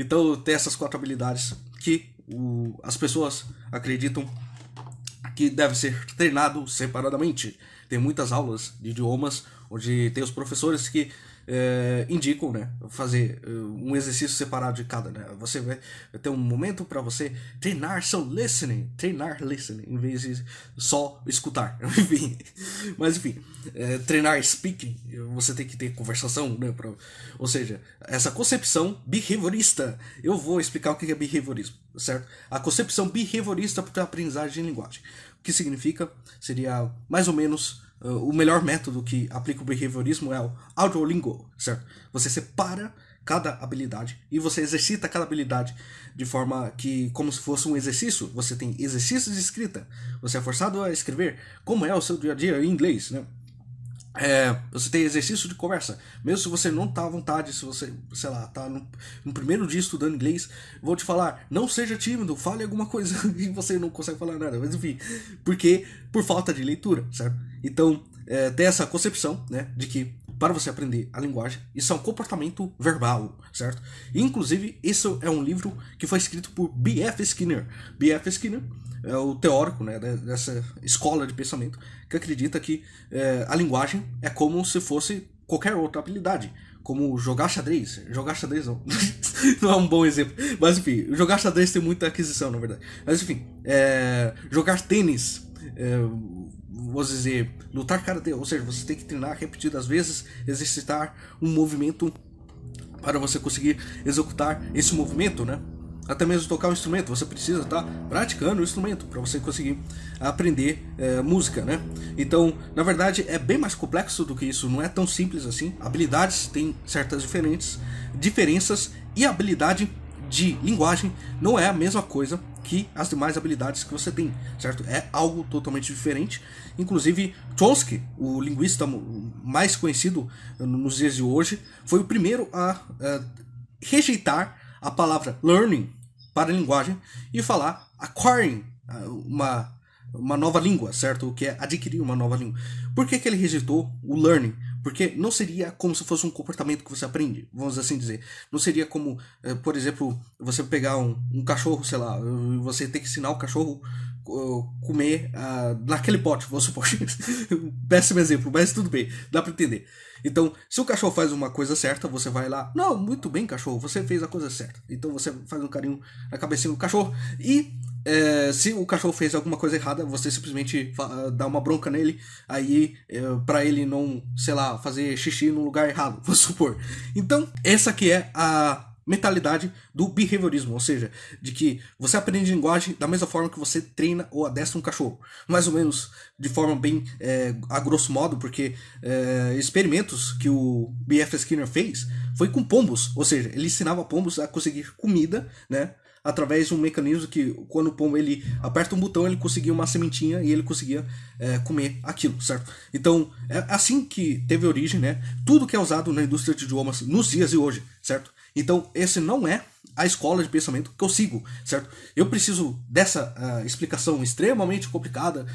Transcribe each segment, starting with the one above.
Então tem essas quatro habilidades que o, as pessoas acreditam que deve ser treinado separadamente. Tem muitas aulas de idiomas onde tem os professores que é, indicam, né? Fazer eh, um exercício separado de cada, né? Você vai ter um momento para você treinar seu listening, treinar listening, em vez de só escutar, enfim. Mas enfim, é, treinar speaking, você tem que ter conversação, né? Pra, ou seja, essa concepção behaviorista. Eu vou explicar o que é behaviorismo, certo? A concepção behaviorista para a aprendizagem de linguagem. O que significa? Seria mais ou menos ah, o melhor método que aplica o behaviorismo é o Audiolingo, certo? Você separa cada habilidade e você exercita cada habilidade de forma que como se fosse um exercício você tem exercícios de escrita você é forçado a escrever como é o seu dia a dia em inglês né é, você tem exercício de conversa. Mesmo se você não tá à vontade, se você, sei lá, tá no, no, primeiro dia estudando inglês, vou te falar, não seja tímido, fale alguma coisa e você não consegue falar nada, mas enfim, porque por falta de leitura, certo? Então, é, tem essa concepção, né, de que para você aprender a linguagem. Isso é um comportamento verbal, certo? Inclusive, isso é um livro que foi escrito por B.F. Skinner. B.F. Skinner é o teórico né, dessa escola de pensamento que acredita que é, a linguagem é como se fosse qualquer outra habilidade, como jogar xadrez. Jogar xadrez não, não é um bom exemplo, mas enfim, jogar xadrez tem muita aquisição, na verdade. Mas enfim, é, jogar tênis. É, vou dizer, lutar karatê, ou seja, você tem que treinar repetidas vezes, exercitar um movimento para você conseguir executar esse movimento, né? Até mesmo tocar um instrumento, você precisa estar tá praticando o instrumento para você conseguir aprender é, música, né? Então, na verdade, é bem mais complexo do que isso, não é tão simples assim. Habilidades têm certas diferentes, diferenças e habilidade de linguagem não é a mesma coisa que as demais habilidades que você tem, certo? É algo totalmente diferente. Inclusive, Chomsky, o linguista mais conhecido eh, nos dias de hoje, foi o primeiro a, a eh, rejeitar a palavra learning para a linguagem e falar acquiring, eh, uma, uma nova língua, certo? O que é adquirir uma nova língua. Por que, que ele rejeitou o learning? Porque não seria como se fosse um comportamento que você aprende, vamos assim dizer. Não seria como, eh, por exemplo, você pegar um, um cachorro, sei lá, eh, você tem que ensinar o cachorro eh, comer uh, naquele pote, vamos supor. Péssimo exemplo, mas tudo bem, dá para entender. Então, se o cachorro faz uma coisa certa, você vai lá, não, muito bem, cachorro, você fez a coisa certa. Então você faz um carinho na cabecinha do cachorro e é, se o cachorro fez alguma coisa errada, você simplesmente dá uma bronca nele, aí é, para ele não, sei lá, fazer xixi no lugar errado, vou supor. Então, essa que é a mentalidade do behaviorismo, ou seja, de que você aprende linguagem da mesma forma que você treina ou adestra um cachorro. Mais ou menos de forma bem é, a grosso modo, porque é, experimentos que o B.F. Skinner fez foi com pombos, ou seja, ele ensinava pombos a conseguir comida, né? através de um mecanismo que, quando o pombo ele aperta um botão, ele conseguia uma sementinha e ele conseguia é, comer aquilo, certo? Então, é assim que teve origem, né? Tudo que é usado na indústria de idiomas nos dias de hoje, certo? Então, esse não é a escola de pensamento que eu sigo, certo? Eu preciso dessa uh, explicação extremamente complicada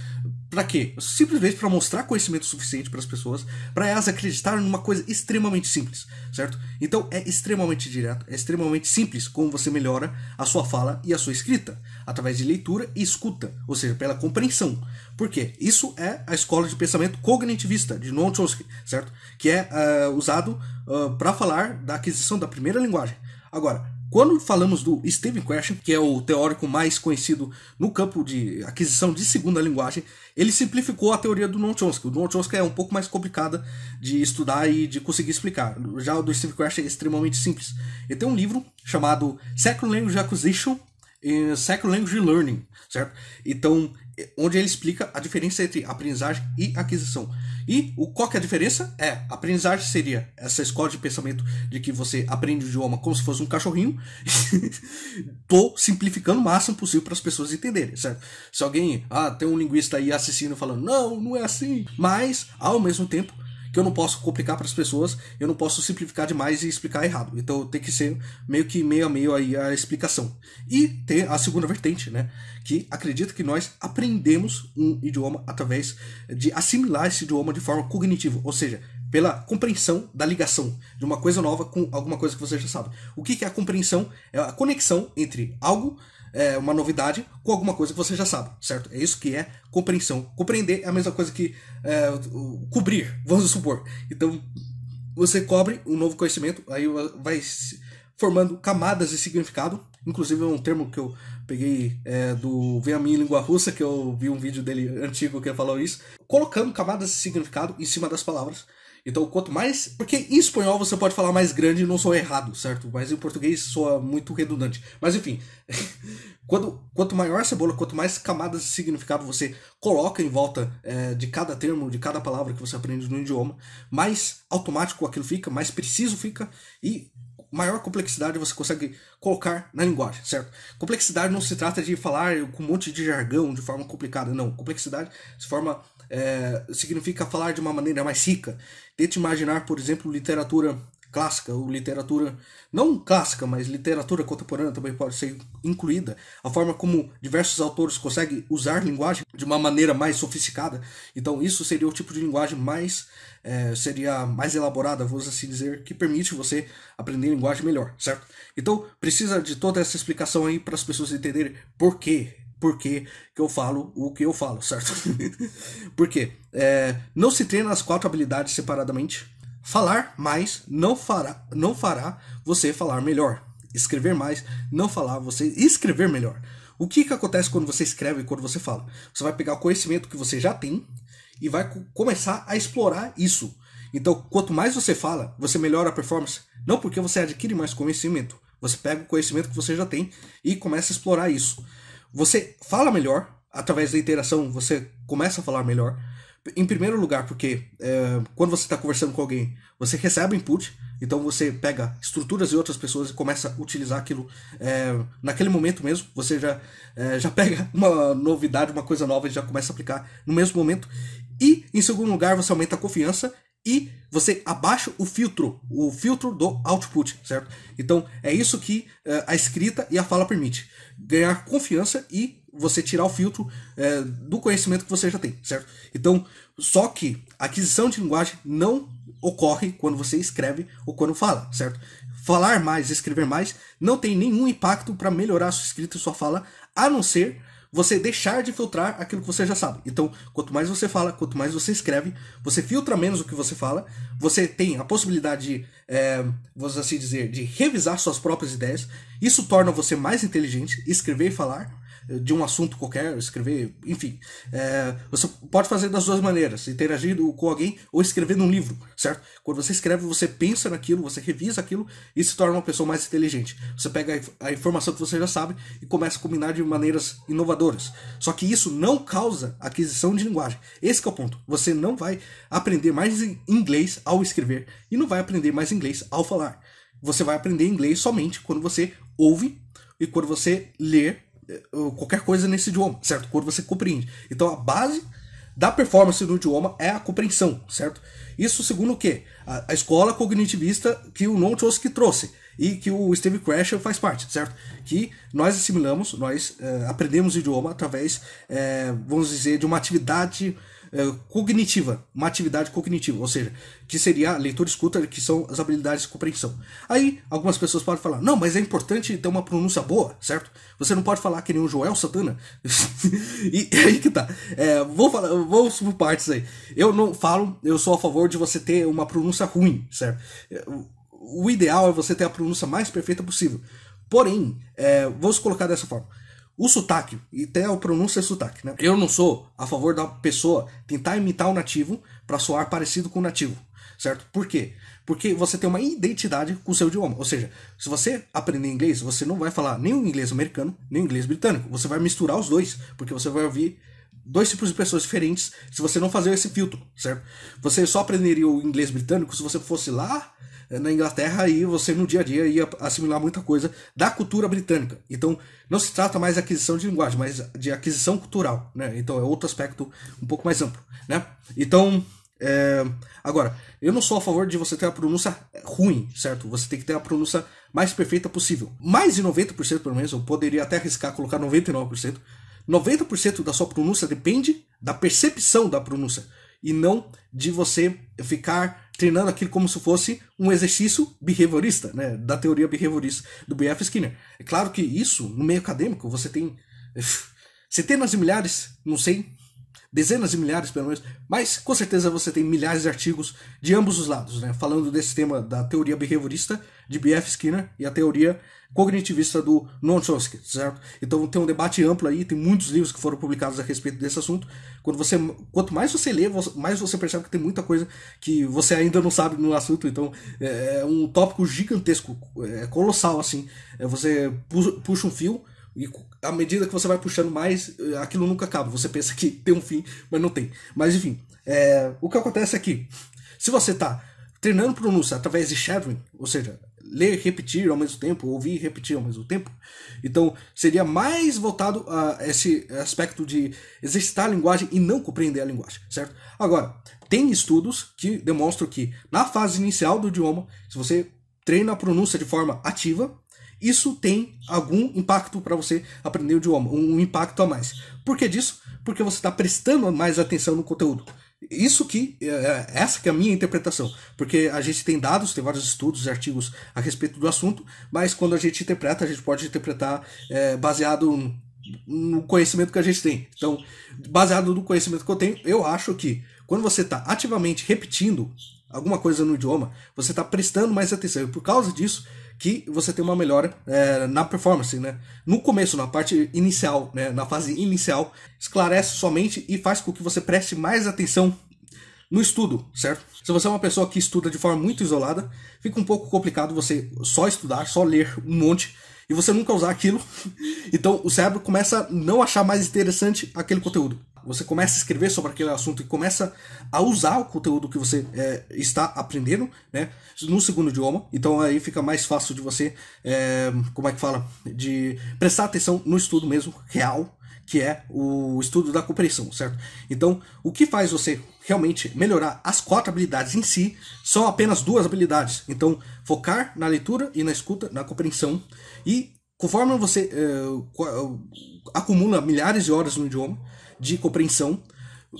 para quê? Simplesmente para mostrar conhecimento suficiente para as pessoas, para elas acreditarem numa coisa extremamente simples, certo? Então é extremamente direto, é extremamente simples como você melhora a sua fala e a sua escrita, através de leitura e escuta, ou seja, pela compreensão. Por quê? Isso é a escola de pensamento cognitivista de Noam Chomsky, certo? Que é uh, usado uh, ah, para falar da aquisição da primeira linguagem. Agora, quando falamos do Steven Question, que é o teórico mais conhecido no campo de aquisição de segunda linguagem, ele simplificou a teoria do Noam chomsky O Noam chomsky é um pouco mais complicada de estudar e de conseguir explicar. Já o do Steven Question é extremamente simples. Ele tem um livro chamado Second Language Acquisition e Second Language Learning, certo? Então, onde ele explica a diferença entre aprendizagem e aquisição. E o, qual que é a diferença? É, aprendizagem seria essa escola de pensamento de que você aprende o idioma como se fosse um cachorrinho. Tô simplificando o máximo possível para as pessoas entenderem, certo? Se alguém, ah, tem um linguista aí assistindo falando, não, não é assim. Mas, ao mesmo tempo, que eu não posso complicar para as pessoas, eu não posso simplificar demais e explicar errado. Então tem que ser meio que meio a meio aí a explicação. E tem a segunda vertente, né? Que acredita que nós aprendemos um idioma através de assimilar esse idioma de forma cognitiva, ou seja, pela compreensão da ligação de uma coisa nova com alguma coisa que você já sabe. O que é a compreensão? É a conexão entre algo é, uma novidade com alguma coisa que você já sabe, certo? É isso que é compreensão. Compreender é a mesma coisa que é, cobrir, vamos supor. Então, você cobre um novo conhecimento, aí vai formando camadas de significado. Inclusive, é um termo que eu peguei é, do Vem a Minha Língua Russa, que eu vi um vídeo dele antigo que falou isso. Colocando camadas de significado em cima das palavras então, quanto mais. Porque em espanhol você pode falar mais grande e não sou errado, certo? Mas em português soa muito redundante. Mas enfim. quando, quanto maior a cebola, quanto mais camadas de significado você coloca em volta é, de cada termo, de cada palavra que você aprende no idioma, mais automático aquilo fica, mais preciso fica e maior complexidade você consegue colocar na linguagem, certo? Complexidade não se trata de falar com um monte de jargão de forma complicada, não. Complexidade se forma é, significa falar de uma maneira mais rica. Tente imaginar, por exemplo, literatura clássica ou literatura, não clássica, mas literatura contemporânea também pode ser incluída, a forma como diversos autores conseguem usar linguagem de uma maneira mais sofisticada. Então, isso seria o tipo de linguagem mais é, seria mais elaborada, vamos assim dizer, que permite você aprender linguagem melhor, certo? Então, precisa de toda essa explicação aí para as pessoas entenderem por quê por que eu falo o que eu falo, certo? porque eh, é, não se treina as quatro habilidades separadamente, Falar mais não fará, não fará você falar melhor. Escrever mais não falar você escrever melhor. O que, que acontece quando você escreve e quando você fala? Você vai pegar o conhecimento que você já tem e vai começar a explorar isso. Então, quanto mais você fala, você melhora a performance. Não porque você adquire mais conhecimento. Você pega o conhecimento que você já tem e começa a explorar isso. Você fala melhor, através da interação você começa a falar melhor em primeiro lugar, porque é, quando você está conversando com alguém, você recebe input, então você pega estruturas de outras pessoas e começa a utilizar aquilo é, naquele momento mesmo. Você já, é, já pega uma novidade, uma coisa nova e já começa a aplicar no mesmo momento. E, em segundo lugar, você aumenta a confiança e você abaixa o filtro, o filtro do output, certo? Então é isso que uh, a escrita e a fala permite. Ganhar confiança e você tirar o filtro uh, do conhecimento que você já tem, certo? Então, só que aquisição de linguagem não ocorre quando você escreve ou quando fala, certo? Falar mais, escrever mais, não tem nenhum impacto para melhorar a sua escrita e sua fala, a não ser você deixar de filtrar aquilo que você já sabe. Então, quanto mais você fala, quanto mais você escreve, você filtra menos o que você fala, você tem a possibilidade de, é, vamos assim dizer, de revisar suas próprias ideias. Isso torna você mais inteligente, escrever e falar de um assunto qualquer, escrever, enfim. É, você pode fazer das duas maneiras, interagir com alguém ou escrever num livro, certo? Quando você escreve, você pensa naquilo, você revisa aquilo e se torna uma pessoa mais inteligente. Você pega a informação que você já sabe e começa a combinar de maneiras inovadoras. Só que isso não causa aquisição de linguagem. Esse é o ponto. Você não vai aprender mais inglês ao escrever e não vai aprender mais inglês ao falar. Você vai aprender inglês somente quando você ouve e quando você lê é, qualquer coisa nesse idioma, certo? Quando você compreende. Então a base da performance no idioma é a compreensão, certo? Isso segundo o quê? A, a escola cognitivista que o Noam trouxe e que o Steve Crash faz parte, certo? Que nós assimilamos, nós é, aprendemos o idioma através, é, vamos dizer, de uma atividade é, cognitiva, uma atividade cognitiva, ou seja, que seria a leitura e escuta, que são as habilidades de compreensão. Aí, algumas pessoas podem falar, não, mas é importante ter uma pronúncia boa, certo? Você não pode falar que nem o Joel Santana. e aí que tá. É, vou falar, vou por partes aí. Eu não falo, eu sou a favor de você ter uma pronúncia ruim, certo? O ideal é você ter a pronúncia mais perfeita possível. Porém, é, vou se colocar dessa forma o sotaque, e até o pronúncia é sotaque, né? Eu não sou a favor da pessoa tentar imitar o nativo para soar parecido com o nativo, certo? Por quê? Porque você tem uma identidade com o seu idioma. Ou seja, se você aprender inglês, você não vai falar nem o inglês americano, nem o inglês britânico. Você vai misturar os dois, porque você vai ouvir dois tipos de pessoas diferentes se você não fazer esse filtro, certo? Você só aprenderia o inglês britânico se você fosse lá eh, na Inglaterra e você no dia a dia ia assimilar muita coisa da cultura britânica. Então, não se trata mais de aquisição de linguagem, mas de aquisição cultural, né? Então, é outro aspecto um pouco mais amplo, né? Então, é... agora, eu não sou a favor de você ter a pronúncia ruim, certo? Você tem que ter a pronúncia mais perfeita possível. Mais de 90%, pelo menos, eu poderia até arriscar colocar 99%. 90% da sua pronúncia depende da percepção da pronúncia e não de você ficar treinando aquilo como se fosse um exercício behaviorista, né, da teoria behaviorista do B.F. Skinner. É claro que isso, no meio acadêmico, você tem eh, centenas de milhares, não sei dezenas de milhares pelo menos, mas com certeza você tem milhares de artigos de ambos os lados, né? falando desse tema da teoria behaviorista de B.F. Skinner e a teoria cognitivista do noam Chomsky, certo? Então tem um debate amplo aí, tem muitos livros que foram publicados a respeito desse assunto. Quando você, quanto mais você lê, mais você percebe que tem muita coisa que você ainda não sabe no assunto. Então é, é um tópico gigantesco, é colossal assim. É, você puxa um fio e à medida que você vai puxando mais, eh, aquilo nunca acaba. Você pensa que tem um fim, mas não tem. Mas enfim, é, o que acontece é que, se você está treinando pronúncia através de shadowing, ou seja, ler e repetir ao mesmo tempo, ouvir e repetir ao mesmo tempo. Então, seria mais voltado a esse aspecto de exercitar a linguagem e não compreender a linguagem, certo? Agora, tem estudos que demonstram que na fase inicial do idioma, se você treina a pronúncia de forma ativa, isso tem algum impacto para você aprender o idioma, um impacto a mais. Por que disso? Porque você está prestando mais atenção no conteúdo. Isso que é, é, essa que é a minha interpretação, porque a gente tem dados, tem vários estudos, artigos a respeito do assunto, mas quando a gente interpreta, a gente pode interpretar é, baseado no conhecimento que a gente tem. Então, baseado no conhecimento que eu tenho, eu acho que quando você está ativamente repetindo alguma coisa no idioma, você está prestando mais atenção. E por causa disso, que você tem uma melhora é, na performance, né? No começo, na parte inicial, né? na fase inicial, esclarece somente e faz com que você preste mais atenção no estudo, certo? Se você é uma pessoa que estuda de forma muito isolada, fica um pouco complicado você só estudar, só ler um monte e você nunca usar aquilo. Então o cérebro começa a não achar mais interessante aquele conteúdo você começa a escrever sobre aquele assunto e começa a usar o conteúdo que você é, está aprendendo, né? No segundo idioma. Então aí fica mais fácil de você, é, como é que fala? De prestar atenção no estudo mesmo, real, que é o estudo da compreensão, certo? Então, o que faz você realmente melhorar as quatro habilidades em si são apenas duas habilidades. Então, focar na leitura e na escuta, na compreensão. E conforme você uh, acumula milhares de horas no idioma, de compreensão.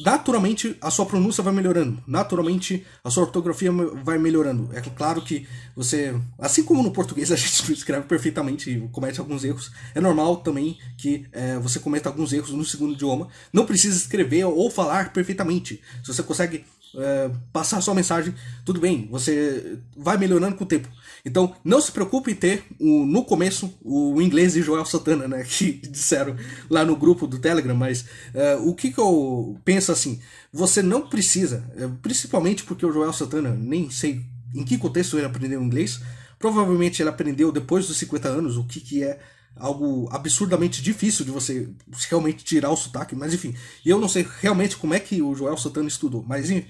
Naturalmente, a sua pronúncia vai melhorando. Naturalmente, a sua ortografia vai melhorando. É claro que você, assim como no português a gente escreve perfeitamente e comete alguns erros, é normal também que é, você cometa alguns erros no segundo idioma. Não precisa escrever ou falar perfeitamente. Se você consegue é, passar sua mensagem, tudo bem, você vai melhorando com o tempo. Então, não se preocupe em ter o, no começo o inglês e Joel Santana, né? Que disseram lá no grupo do Telegram, mas é, o que, que eu penso assim? Você não precisa, é, principalmente porque o Joel Santana, nem sei em que contexto ele aprendeu inglês, provavelmente ele aprendeu depois dos 50 anos o que, que é algo absurdamente difícil de você realmente tirar o sotaque, mas enfim, eu não sei realmente como é que o Joel Santana estudou, mas em,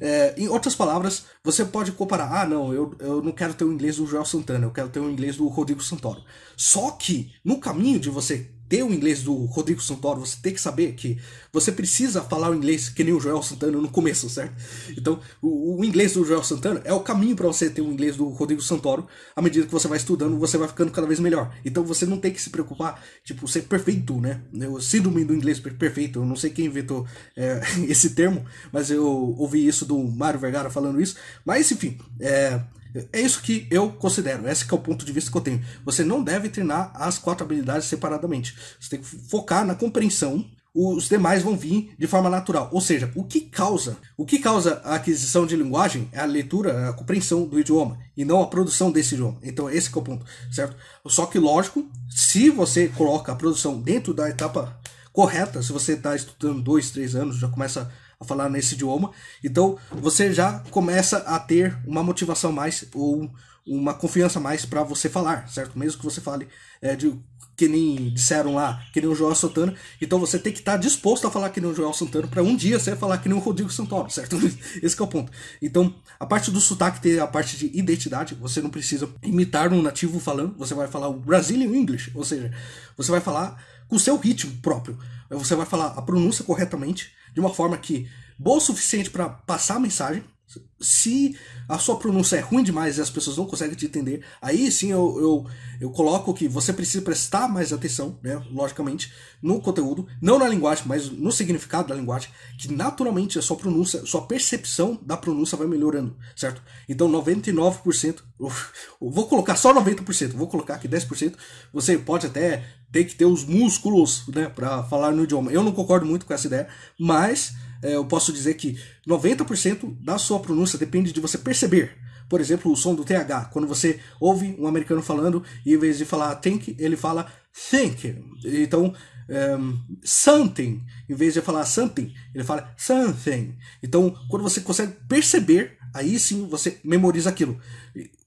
é, em outras palavras, você pode comparar, ah não, eu, eu não quero ter o inglês do Joel Santana, eu quero ter o inglês do Rodrigo Santoro. Só que, no caminho de você ter o inglês do Rodrigo Santoro, você tem que saber que você precisa falar o inglês que nem o Joel Santana no começo, certo? Então, o, o inglês do Joel Santana é o caminho para você ter o inglês do Rodrigo Santoro. À medida que você vai estudando, você vai ficando cada vez melhor. Então, você não tem que se preocupar, tipo, ser perfeito, né? Eu, síndrome do inglês perfeito, eu não sei quem inventou é, esse termo, mas eu ouvi isso do Mário Vergara falando isso. Mas, enfim, é, é isso que eu considero, esse é o ponto de vista que eu tenho. Você não deve treinar as quatro habilidades separadamente. Você tem que focar na compreensão, os demais vão vir de forma natural. Ou seja, o que causa, o que causa a aquisição de linguagem é a leitura, a compreensão do idioma e não a produção desse idioma. Então esse é o ponto, certo? Só que lógico, se você coloca a produção dentro da etapa correta, se você está estudando dois, três anos, já começa a a falar nesse idioma. Então você já começa a ter uma motivação mais ou uma confiança mais para você falar, certo? Mesmo que você fale é, de que nem disseram lá, que nem o Joel Santana. Então você tem que estar tá disposto a falar que nem o Joel Santana para um dia você falar que nem o Rodrigo Santoro, certo? Esse é o ponto. Então, a parte do sotaque tem a parte de identidade, você não precisa imitar um nativo falando, você vai falar o Brazilian English, ou seja, você vai falar com seu ritmo próprio. Você vai falar a pronúncia corretamente, de uma forma que boa o suficiente para passar a mensagem, se a sua pronúncia é ruim demais e as pessoas não conseguem te entender, aí sim eu, eu, eu coloco que você precisa prestar mais atenção, né, logicamente, no conteúdo, não na linguagem, mas no significado da linguagem, que naturalmente a sua pronúncia, sua percepção da pronúncia vai melhorando, certo? Então 99%, eu, vou colocar só 90%, vou colocar aqui 10%, você pode até ter que ter os músculos, né, para falar no idioma. Eu não concordo muito com essa ideia, mas é, eu posso dizer que 90% da sua pronúncia depende de você perceber. Por exemplo, o som do TH. Quando você ouve um americano falando, e em vez de falar think, ele fala think. Então, um, ehm, something, em vez de falar something, ele fala something. Então, quando você consegue perceber, aí sim você memoriza aquilo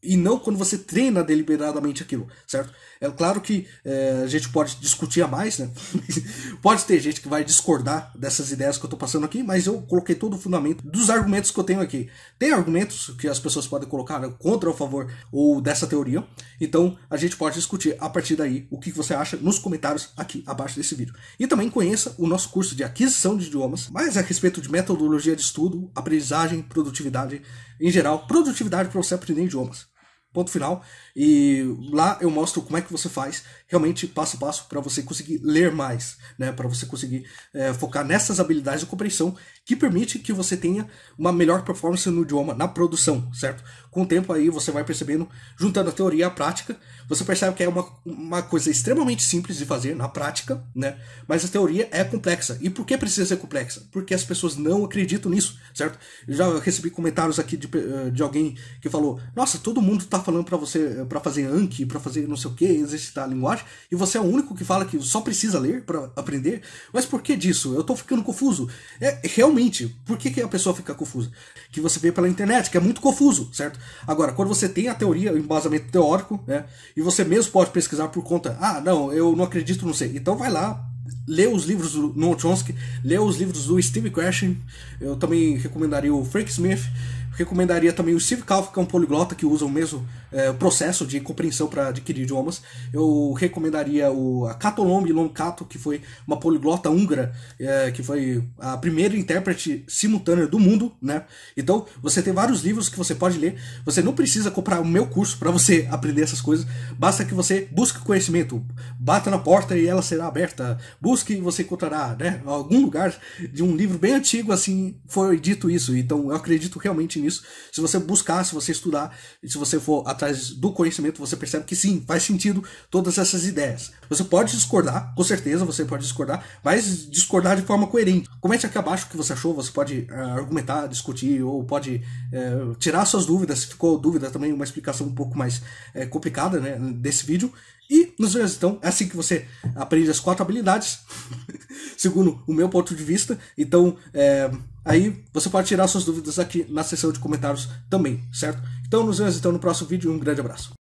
e não quando você treina deliberadamente aquilo, certo? É claro que é, a gente pode discutir a mais, né? pode ter gente que vai discordar dessas ideias que eu estou passando aqui, mas eu coloquei todo o fundamento dos argumentos que eu tenho aqui. Tem argumentos que as pessoas podem colocar né, contra ou a favor ou dessa teoria, então a gente pode discutir a partir daí o que você acha nos comentários aqui abaixo desse vídeo. E também conheça o nosso curso de aquisição de idiomas, mais a respeito de metodologia de estudo, aprendizagem, produtividade em geral, produtividade para você aprender idiomas. Ponto final. E lá eu mostro como é que você faz, realmente passo a passo, para você conseguir ler mais, né? para você conseguir é, focar nessas habilidades de compreensão que permite que você tenha uma melhor performance no idioma, na produção, certo? Com o tempo aí você vai percebendo, juntando a teoria à prática, você percebe que é uma, uma coisa extremamente simples de fazer na prática, né? Mas a teoria é complexa. E por que precisa ser complexa? Porque as pessoas não acreditam nisso, certo? Eu já recebi comentários aqui de, eh, de alguém que falou: "Nossa, todo mundo tá falando para você eh, para fazer Anki, para fazer não sei o que, exercitar a linguagem, e você é o único que fala que só precisa ler para aprender". Mas por que disso? Eu tô ficando confuso. É realmente é realmente, por que, que a pessoa fica confusa? Que você vê pela internet, que é muito confuso, certo? Agora, quando você tem a teoria, o embasamento teórico, né? E você mesmo pode pesquisar por conta, ah, não, eu não acredito, não sei. Então vai lá, lê os livros do Noam Chomsky, lê os livros do Steve Crashen, eu também recomendaria o Frank Smith, Recomendaria também o Steve Kalf, que é um poliglota que usa o mesmo é, processo de compreensão para adquirir idiomas. Eu recomendaria o, a Katolomb que foi uma poliglota húngara, é, que foi a primeira intérprete simultânea do mundo. Né? Então, você tem vários livros que você pode ler. Você não precisa comprar o meu curso para você aprender essas coisas. Basta que você busque conhecimento. Bata na porta e ela será aberta. Busque e você encontrará né, algum lugar de um livro bem antigo, assim, foi dito isso. Então, eu acredito realmente nisso. Se você buscar, se você estudar, e se você for atrás do conhecimento, você percebe que sim, faz sentido todas essas ideias. Você pode discordar, com certeza você pode discordar, mas discordar de forma coerente. Comente aqui abaixo o que você achou, você pode uh, argumentar, discutir, ou pode uh, tirar suas dúvidas, se ficou dúvida também, uma explicação um pouco mais uh, complicada né, desse vídeo. E nos vemos então. É assim que você aprende as quatro habilidades, segundo o meu ponto de vista. Então, é, Aí você pode tirar suas dúvidas aqui na seção de comentários também, certo? Então nos vemos então no próximo vídeo e um grande abraço.